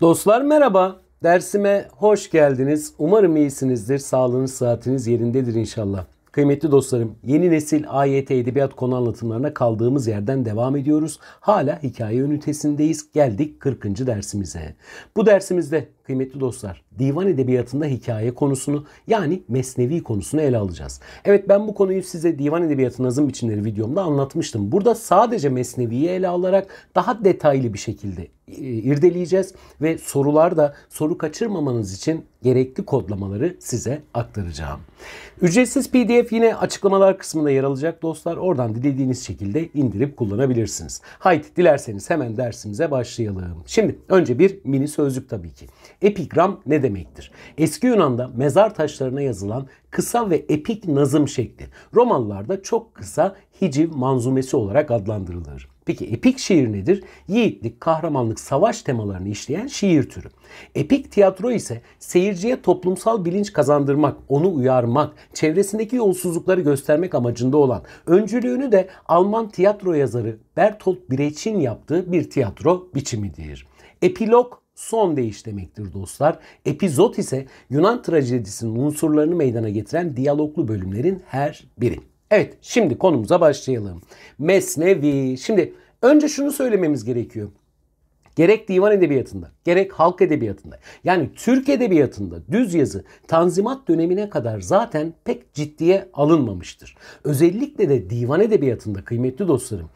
Dostlar merhaba. Dersime hoş geldiniz. Umarım iyisinizdir. Sağlığınız, sıhhatiniz yerindedir inşallah. Kıymetli dostlarım, yeni nesil AYT edebiyat konu anlatımlarına kaldığımız yerden devam ediyoruz. Hala hikaye ünitesindeyiz. Geldik 40. dersimize. Bu dersimizde kıymetli dostlar divan edebiyatında hikaye konusunu yani mesnevi konusunu ele alacağız. Evet ben bu konuyu size divan edebiyatı nazım biçimleri videomda anlatmıştım. Burada sadece mesneviyi ele alarak daha detaylı bir şekilde e, irdeleyeceğiz ve sorular da soru kaçırmamanız için gerekli kodlamaları size aktaracağım. Ücretsiz PDF yine açıklamalar kısmında yer alacak dostlar. Oradan dilediğiniz şekilde indirip kullanabilirsiniz. Haydi dilerseniz hemen dersimize başlayalım. Şimdi önce bir mini sözlük tabii ki. Epigram ne demektir? Eski Yunan'da mezar taşlarına yazılan kısa ve epik nazım şekli. Romalılarda çok kısa hiciv manzumesi olarak adlandırılır. Peki epik şiir nedir? Yiğitlik, kahramanlık, savaş temalarını işleyen şiir türü. Epik tiyatro ise seyirciye toplumsal bilinç kazandırmak, onu uyarmak, çevresindeki yolsuzlukları göstermek amacında olan. Öncülüğünü de Alman tiyatro yazarı Bertolt Brecht'in yaptığı bir tiyatro biçimidir. Epilog son değiş demektir dostlar. Epizot ise Yunan trajedisinin unsurlarını meydana getiren diyaloglu bölümlerin her biri. Evet şimdi konumuza başlayalım. Mesnevi. Şimdi önce şunu söylememiz gerekiyor gerek divan edebiyatında, gerek halk edebiyatında yani Türk edebiyatında düz yazı Tanzimat dönemine kadar zaten pek ciddiye alınmamıştır. Özellikle de divan edebiyatında kıymetli dostlarım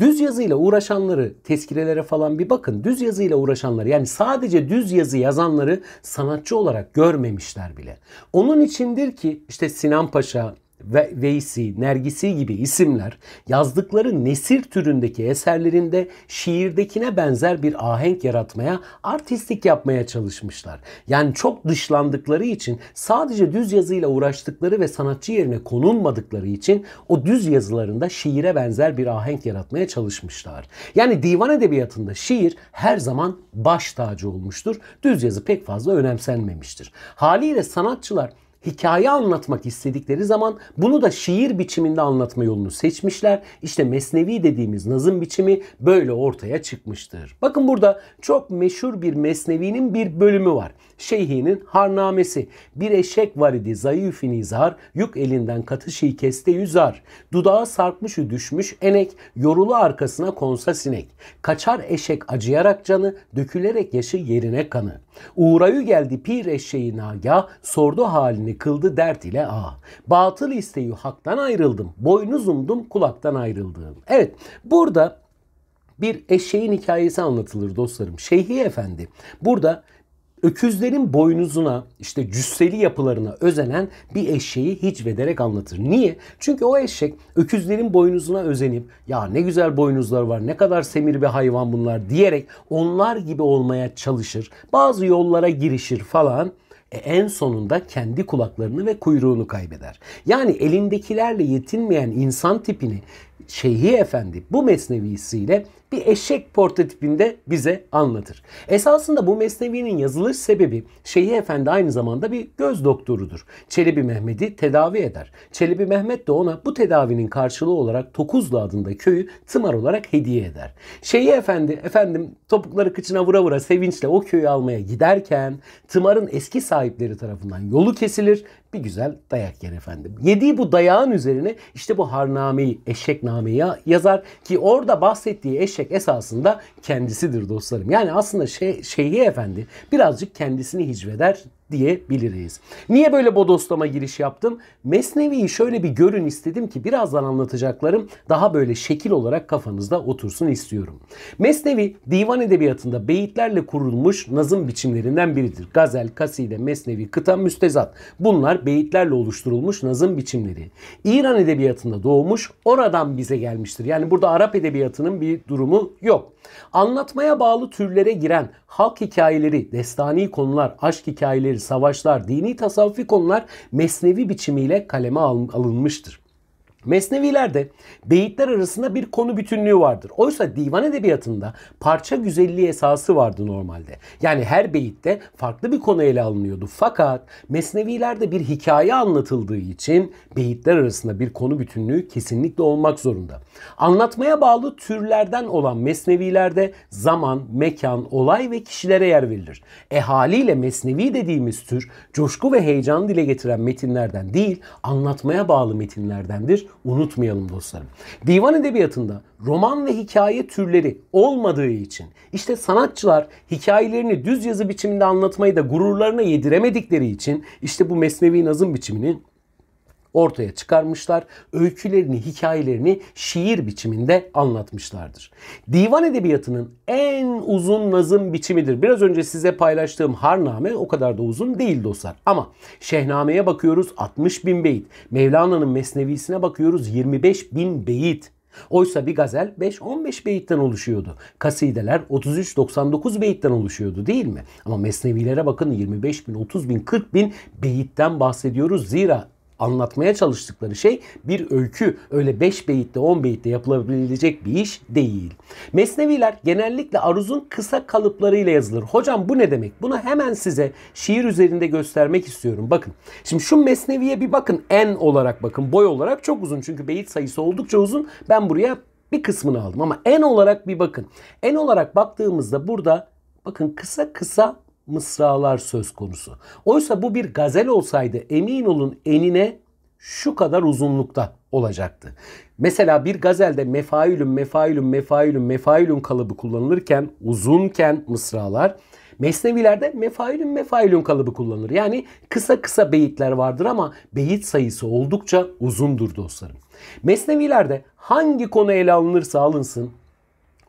Düz yazıyla uğraşanları, tezkirelere falan bir bakın. Düz yazıyla uğraşanları yani sadece düz yazı yazanları sanatçı olarak görmemişler bile. Onun içindir ki işte Sinan Paşa, ve Veysi, Nergisi gibi isimler yazdıkları nesir türündeki eserlerinde şiirdekine benzer bir ahenk yaratmaya, artistik yapmaya çalışmışlar. Yani çok dışlandıkları için sadece düz yazıyla uğraştıkları ve sanatçı yerine konulmadıkları için o düz yazılarında şiire benzer bir ahenk yaratmaya çalışmışlar. Yani divan edebiyatında şiir her zaman baş tacı olmuştur. Düz yazı pek fazla önemsenmemiştir. Haliyle sanatçılar hikaye anlatmak istedikleri zaman bunu da şiir biçiminde anlatma yolunu seçmişler. İşte mesnevi dediğimiz nazım biçimi böyle ortaya çıkmıştır. Bakın burada çok meşhur bir mesnevinin bir bölümü var. Şeyhi'nin harnamesi. Bir eşek var idi zayıfin izhar, yük elinden katı şey keste yüzar. Dudağı sarkmış düşmüş enek, yorulu arkasına konsa sinek. Kaçar eşek acıyarak canı, dökülerek yaşı yerine kanı. Uğrayı geldi pir eşeği naga, sordu halini kıldı dert ile a. Batıl isteği haktan ayrıldım, boynuzumdum kulaktan ayrıldım. Evet burada bir eşeğin hikayesi anlatılır dostlarım. Şeyhi Efendi burada Öküzlerin boynuzuna, işte cüsseli yapılarına özenen bir eşeği hicvederek anlatır. Niye? Çünkü o eşek öküzlerin boynuzuna özenip ya ne güzel boynuzlar var, ne kadar semir bir hayvan bunlar diyerek onlar gibi olmaya çalışır. Bazı yollara girişir falan. E en sonunda kendi kulaklarını ve kuyruğunu kaybeder. Yani elindekilerle yetinmeyen insan tipini Şeyhi Efendi bu mesnevisiyle bir eşek portretipinde bize anlatır. Esasında bu mesnevinin yazılış sebebi Şeyhi Efendi aynı zamanda bir göz doktorudur. Çelebi Mehmet'i tedavi eder. Çelebi Mehmet de ona bu tedavinin karşılığı olarak Tokuzlu adında köyü tımar olarak hediye eder. Şeyhi Efendi efendim topukları kıçına vura vura sevinçle o köyü almaya giderken tımarın eski sahipleri tarafından yolu kesilir. Bir güzel dayak yer efendim. Yediği bu dayağın üzerine işte bu harnameyi eşek namı beyannameyi yazar ki orada bahsettiği eşek esasında kendisidir dostlarım. Yani aslında şey, Şeyhi Efendi birazcık kendisini hicveder diyebiliriz. Niye böyle bodoslama giriş yaptım? Mesnevi'yi şöyle bir görün istedim ki birazdan anlatacaklarım daha böyle şekil olarak kafanızda otursun istiyorum. Mesnevi divan edebiyatında beyitlerle kurulmuş nazım biçimlerinden biridir. Gazel, kaside, mesnevi, kıta, müstezat. Bunlar beyitlerle oluşturulmuş nazım biçimleri. İran edebiyatında doğmuş, oradan bize gelmiştir. Yani burada Arap edebiyatının bir durumu yok. Anlatmaya bağlı türlere giren halk hikayeleri, destani konular, aşk hikayeleri, savaşlar, dini tasavvufi konular mesnevi biçimiyle kaleme alınmıştır. Mesnevilerde beyitler arasında bir konu bütünlüğü vardır. Oysa divan edebiyatında parça güzelliği esası vardı normalde. Yani her beyitte farklı bir konu ele alınıyordu. Fakat mesnevilerde bir hikaye anlatıldığı için beyitler arasında bir konu bütünlüğü kesinlikle olmak zorunda. Anlatmaya bağlı türlerden olan mesnevilerde zaman, mekan, olay ve kişilere yer verilir. E haliyle mesnevi dediğimiz tür coşku ve heyecanı dile getiren metinlerden değil, anlatmaya bağlı metinlerdendir unutmayalım dostlarım. Divan edebiyatında roman ve hikaye türleri olmadığı için işte sanatçılar hikayelerini düz yazı biçiminde anlatmayı da gururlarına yediremedikleri için işte bu mesnevi nazım biçiminin ortaya çıkarmışlar. Öykülerini, hikayelerini şiir biçiminde anlatmışlardır. Divan edebiyatının en uzun nazım biçimidir. Biraz önce size paylaştığım Harname o kadar da uzun değil dostlar. Ama Şehname'ye bakıyoruz 60 bin beyit. Mevlana'nın Mesnevisine bakıyoruz 25 bin beyit. Oysa bir gazel 5-15 beyitten oluşuyordu. Kasideler 33-99 beyitten oluşuyordu değil mi? Ama mesnevilere bakın 25 bin, 30 bin, 40 bin beyitten bahsediyoruz. Zira anlatmaya çalıştıkları şey bir öykü. Öyle 5 beyitte 10 beyitte yapılabilecek bir iş değil. Mesneviler genellikle aruzun kısa kalıplarıyla yazılır. Hocam bu ne demek? Bunu hemen size şiir üzerinde göstermek istiyorum. Bakın. Şimdi şu mesneviye bir bakın. En olarak bakın. Boy olarak çok uzun. Çünkü beyit sayısı oldukça uzun. Ben buraya bir kısmını aldım ama en olarak bir bakın. En olarak baktığımızda burada bakın kısa kısa mısralar söz konusu. Oysa bu bir gazel olsaydı emin olun enine şu kadar uzunlukta olacaktı. Mesela bir gazelde mefailün mefailün mefailün mefailün kalıbı kullanılırken uzunken mısralar Mesnevilerde mefailün mefailün kalıbı kullanılır. Yani kısa kısa beyitler vardır ama beyit sayısı oldukça uzundur dostlarım. Mesnevilerde hangi konu ele alınırsa alınsın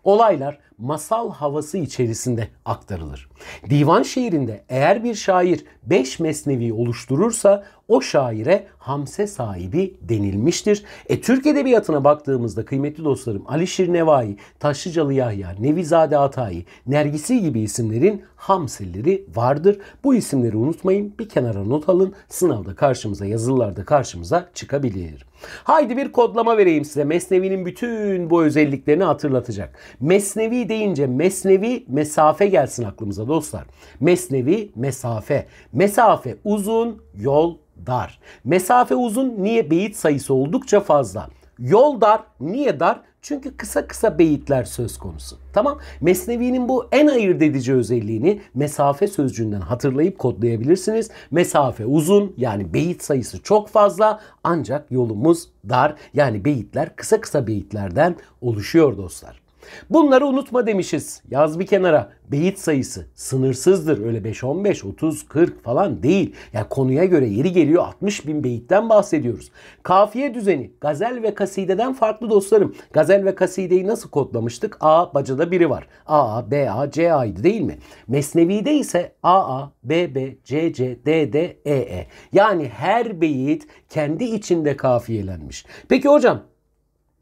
olaylar masal havası içerisinde aktarılır. Divan şiirinde eğer bir şair beş mesnevi oluşturursa o şaire hamse sahibi denilmiştir. E, Türk Edebiyatı'na baktığımızda kıymetli dostlarım Alişir Nevai, Taşlıcalı Yahya, Nevizade Atayi, Nergisi gibi isimlerin hamsilleri vardır. Bu isimleri unutmayın bir kenara not alın sınavda karşımıza yazılılarda karşımıza çıkabilir. Haydi bir kodlama vereyim size Mesnevi'nin bütün bu özelliklerini hatırlatacak. Mesnevi deyince mesnevi mesafe gelsin aklımıza dostlar. Mesnevi mesafe. Mesafe uzun, yol dar. Mesafe uzun niye beyit sayısı oldukça fazla. Yol dar. Niye dar? Çünkü kısa kısa beyitler söz konusu. Tamam. Mesnevi'nin bu en ayırt edici özelliğini mesafe sözcüğünden hatırlayıp kodlayabilirsiniz. Mesafe uzun yani beyit sayısı çok fazla ancak yolumuz dar yani beyitler kısa kısa beyitlerden oluşuyor dostlar. Bunları unutma demişiz. Yaz bir kenara. Beyit sayısı sınırsızdır. Öyle 5, 15, 30, 40 falan değil. Yani konuya göre yeri geliyor 60 bin beyitten bahsediyoruz. Kafiye düzeni gazel ve kasideden farklı dostlarım. Gazel ve kasideyi nasıl kodlamıştık? A, bacada biri var. A, A, B, A, C, A'ydı değil mi? Mesnevi'de ise A, A, B, B, C, C, D, D, E, E. Yani her beyit kendi içinde kafiyelenmiş. Peki hocam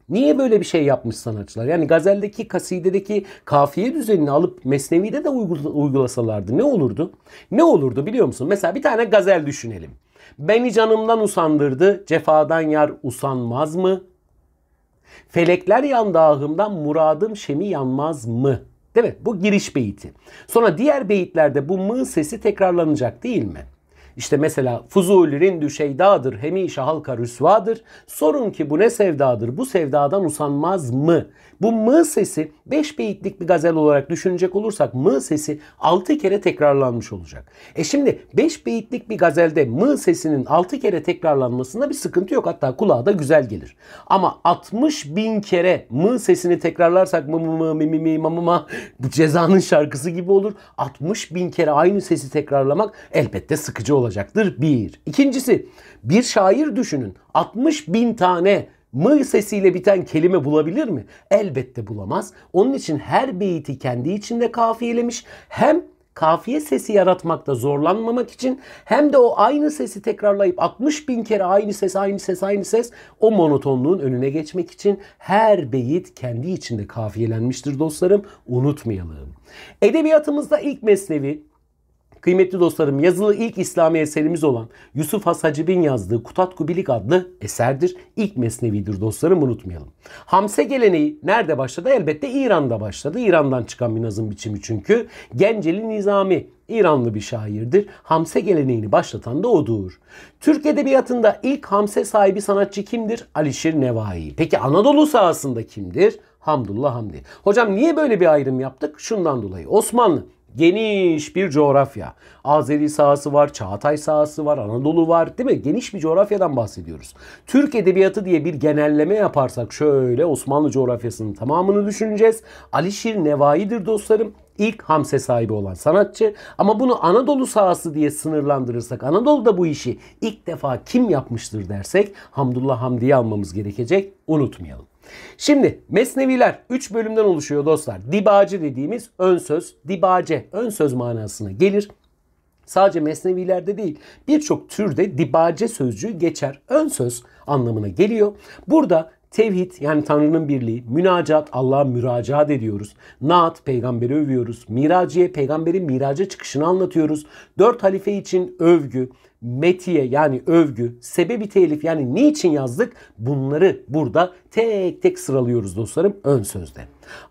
Niye böyle bir şey yapmış sanatçılar? Yani gazeldeki kasidedeki kafiye düzenini alıp Mesnevi'de de uygulasalardı ne olurdu? Ne olurdu biliyor musun? Mesela bir tane gazel düşünelim. Beni canımdan usandırdı, cefadan yar usanmaz mı? Felekler yan dağımdan muradım şemi yanmaz mı? Değil mi? Bu giriş beyti. Sonra diğer beyitlerde bu mı sesi tekrarlanacak değil mi? İşte mesela Fuzuli rindü şeydadır, hemişe halka rüsvadır. Sorun ki bu ne sevdadır, bu sevdadan usanmaz mı? Bu mı sesi 5 beyitlik bir gazel olarak düşünecek olursak mı sesi 6 kere tekrarlanmış olacak. E şimdi 5 beyitlik bir gazelde mı sesinin 6 kere tekrarlanmasında bir sıkıntı yok. Hatta kulağa da güzel gelir. Ama 60 bin kere mı sesini tekrarlarsak mı mı mı mi mi mi ma mı ma cezanın şarkısı gibi olur. 60 bin kere aynı sesi tekrarlamak elbette sıkıcı olur olacaktır. Bir. İkincisi bir şair düşünün. 60 bin tane mı sesiyle biten kelime bulabilir mi? Elbette bulamaz. Onun için her beyti kendi içinde kafiyelemiş. Hem kafiye sesi yaratmakta zorlanmamak için hem de o aynı sesi tekrarlayıp 60 bin kere aynı ses, aynı ses, aynı ses o monotonluğun önüne geçmek için her beyit kendi içinde kafiyelenmiştir dostlarım. Unutmayalım. Edebiyatımızda ilk mesnevi Kıymetli dostlarım yazılı ilk İslami eserimiz olan Yusuf Has Hacib'in yazdığı Kutat Kubilik adlı eserdir. İlk mesnevidir dostlarım unutmayalım. Hamse geleneği nerede başladı? Elbette İran'da başladı. İran'dan çıkan bir nazım biçimi çünkü. Genceli Nizami İranlı bir şairdir. Hamse geleneğini başlatan da odur. Türk edebiyatında ilk Hamse sahibi sanatçı kimdir? Alişir Nevai. Peki Anadolu sahasında kimdir? Hamdullah Hamdi. Hocam niye böyle bir ayrım yaptık? Şundan dolayı. Osmanlı Geniş bir coğrafya. Azeri sahası var, Çağatay sahası var, Anadolu var değil mi? Geniş bir coğrafyadan bahsediyoruz. Türk Edebiyatı diye bir genelleme yaparsak şöyle Osmanlı coğrafyasının tamamını düşüneceğiz. Alişir Nevai'dir dostlarım ilk hamse sahibi olan sanatçı. Ama bunu Anadolu sahası diye sınırlandırırsak Anadolu'da bu işi ilk defa kim yapmıştır dersek Hamdullah Hamdi'yi almamız gerekecek. Unutmayalım. Şimdi Mesneviler 3 bölümden oluşuyor dostlar. Dibacı dediğimiz ön söz, dibace ön söz manasına gelir. Sadece mesnevilerde değil birçok türde dibace sözcüğü geçer. Ön söz anlamına geliyor. Burada Tevhid yani Tanrı'nın birliği, münacat Allah'a müracaat ediyoruz. Naat peygamberi övüyoruz. Miraciye peygamberin miraca çıkışını anlatıyoruz. Dört halife için övgü, metiye yani övgü, sebebi telif yani niçin yazdık bunları burada tek tek sıralıyoruz dostlarım ön sözde.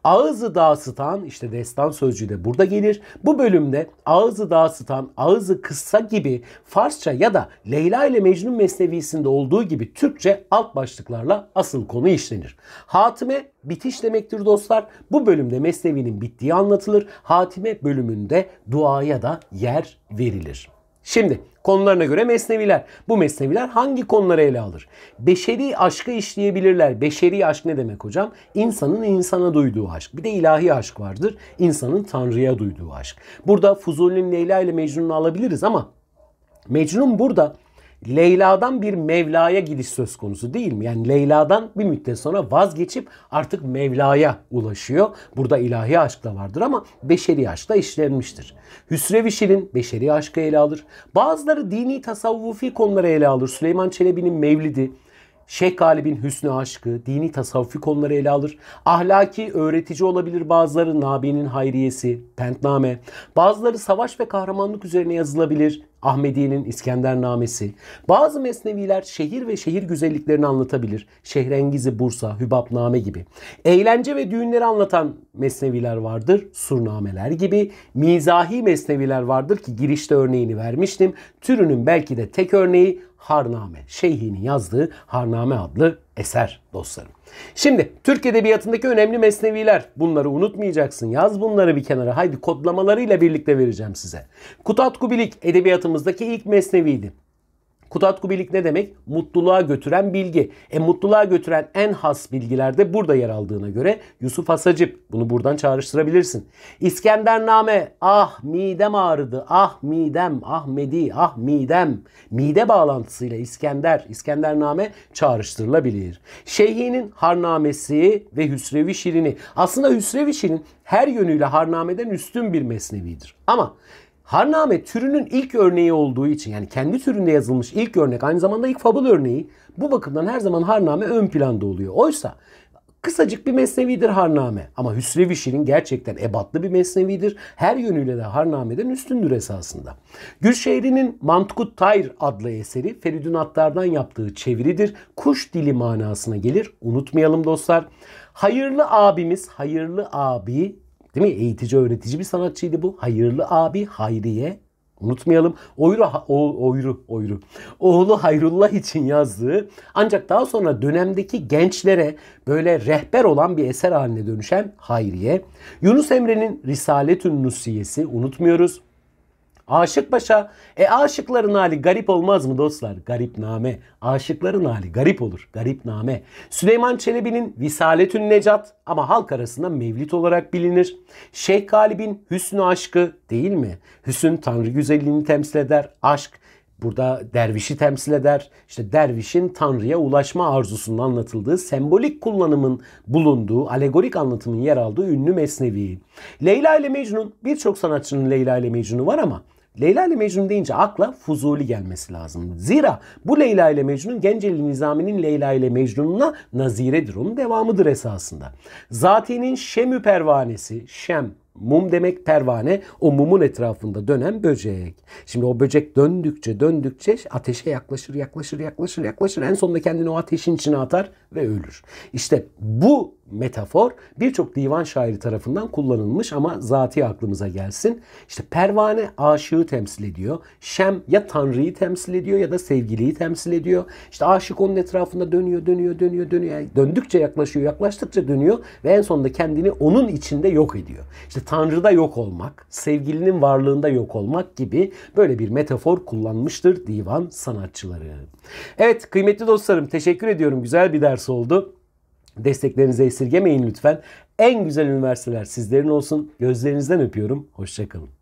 Ağızı dağıtıtan işte destan sözcüğü de burada gelir. Bu bölümde ağızı dağıtıtan, ağızı kısa gibi Farsça ya da Leyla ile Mecnun mesnevisinde olduğu gibi Türkçe alt başlıklarla asıl konu işlenir. Hatime bitiş demektir dostlar. Bu bölümde mesnevinin bittiği anlatılır. Hatime bölümünde duaya da yer verilir. Şimdi Konularına göre mesneviler. Bu mesneviler hangi konuları ele alır? Beşeri aşkı işleyebilirler. Beşeri aşk ne demek hocam? İnsanın insana duyduğu aşk. Bir de ilahi aşk vardır. İnsanın Tanrı'ya duyduğu aşk. Burada Fuzuli'nin Leyla ile Mecnun'u alabiliriz ama Mecnun burada Leyla'dan bir Mevla'ya gidiş söz konusu değil mi? Yani Leyla'dan bir müddet sonra vazgeçip artık Mevla'ya ulaşıyor. Burada ilahi aşk da vardır ama beşeri aşk da işlenmiştir. Hüsrev Şirin beşeri aşkı ele alır. Bazıları dini tasavvufi konuları ele alır. Süleyman Çelebi'nin Mevlidi, Şeyh Galib'in hüsnü aşkı, dini tasavvufi konuları ele alır. Ahlaki öğretici olabilir bazıları Nabi'nin hayriyesi, pentname. Bazıları savaş ve kahramanlık üzerine yazılabilir. Ahmediye'nin İskender namesi. Bazı mesneviler şehir ve şehir güzelliklerini anlatabilir. Şehrengizi Bursa, name gibi. Eğlence ve düğünleri anlatan mesneviler vardır. Surnameler gibi. Mizahi mesneviler vardır ki girişte örneğini vermiştim. Türünün belki de tek örneği Harname. Şeyhi'nin yazdığı Harname adlı eser dostlarım. Şimdi Türk Edebiyatı'ndaki önemli mesneviler. Bunları unutmayacaksın. Yaz bunları bir kenara. Haydi kodlamalarıyla birlikte vereceğim size. Kutat Kubilik edebiyatımızdaki ilk mesneviydi. Kutatku birlik ne demek? Mutluluğa götüren bilgi. E mutluluğa götüren en has bilgiler de burada yer aldığına göre Yusuf Hasacip. Bunu buradan çağrıştırabilirsin. İskendername. Ah midem ağrıdı. Ah midem. Ah Ahmedi. Ah midem. Mide bağlantısıyla İskender. İskendername çağrıştırılabilir. Şeyhi'nin Harnamesi ve Hüsrevi Şirin'i. Aslında Hüsrevi Şirin her yönüyle Harname'den üstün bir mesnevidir. Ama Harname türünün ilk örneği olduğu için yani kendi türünde yazılmış ilk örnek aynı zamanda ilk fabul örneği bu bakımdan her zaman Harname ön planda oluyor. Oysa Kısacık bir mesnevidir Harname ama Hüsrev Şirin gerçekten ebatlı bir mesnevidir. Her yönüyle de Harname'den üstündür esasında. Gülşehir'in Mantkut Tayr adlı eseri Feridun Attar'dan yaptığı çeviridir. Kuş dili manasına gelir. Unutmayalım dostlar. Hayırlı abimiz, hayırlı abi Değil mi? Eğitici, öğretici bir sanatçıydı bu. Hayırlı abi Hayriye. Unutmayalım. Oyru, o, oyru, oyru. Oğlu Hayrullah için yazdığı ancak daha sonra dönemdeki gençlere böyle rehber olan bir eser haline dönüşen Hayriye. Yunus Emre'nin Risaletün Nusiyesi unutmuyoruz. Aşık Paşa. E aşıkların hali garip olmaz mı dostlar? Garip name, Aşıkların hali garip olur. garip name. Süleyman Çelebi'nin Visaletün Necat ama halk arasında mevlit olarak bilinir. Şeyh Galip'in Hüsnü Aşkı değil mi? Hüsn Tanrı güzelliğini temsil eder. Aşk burada dervişi temsil eder. İşte dervişin Tanrı'ya ulaşma arzusunun anlatıldığı, sembolik kullanımın bulunduğu, alegorik anlatımın yer aldığı ünlü mesnevi. Leyla ile Mecnun, birçok sanatçının Leyla ile Mecnun'u var ama Leyla ile Mecnun deyince akla Fuzuli gelmesi lazım. Zira bu Leyla ile Mecnun Genceli Nizami'nin Leyla ile Mecnun'una naziredir. Onun devamıdır esasında. Zati'nin Şemü pervanesi, Şem Mum demek pervane o mumun etrafında dönen böcek. Şimdi o böcek döndükçe döndükçe ateşe yaklaşır yaklaşır yaklaşır yaklaşır en sonunda kendini o ateşin içine atar ve ölür. İşte bu metafor birçok divan şairi tarafından kullanılmış ama zati aklımıza gelsin. İşte pervane aşığı temsil ediyor. Şem ya tanrıyı temsil ediyor ya da sevgiliyi temsil ediyor. İşte aşık onun etrafında dönüyor, dönüyor, dönüyor, dönüyor. Yani döndükçe yaklaşıyor, yaklaştıkça dönüyor ve en sonunda kendini onun içinde yok ediyor. İşte tanrıda yok olmak, sevgilinin varlığında yok olmak gibi böyle bir metafor kullanmıştır divan sanatçıları. Evet kıymetli dostlarım teşekkür ediyorum. Güzel bir ders oldu. Desteklerinizi esirgemeyin lütfen. En güzel üniversiteler sizlerin olsun. Gözlerinizden öpüyorum. Hoşçakalın.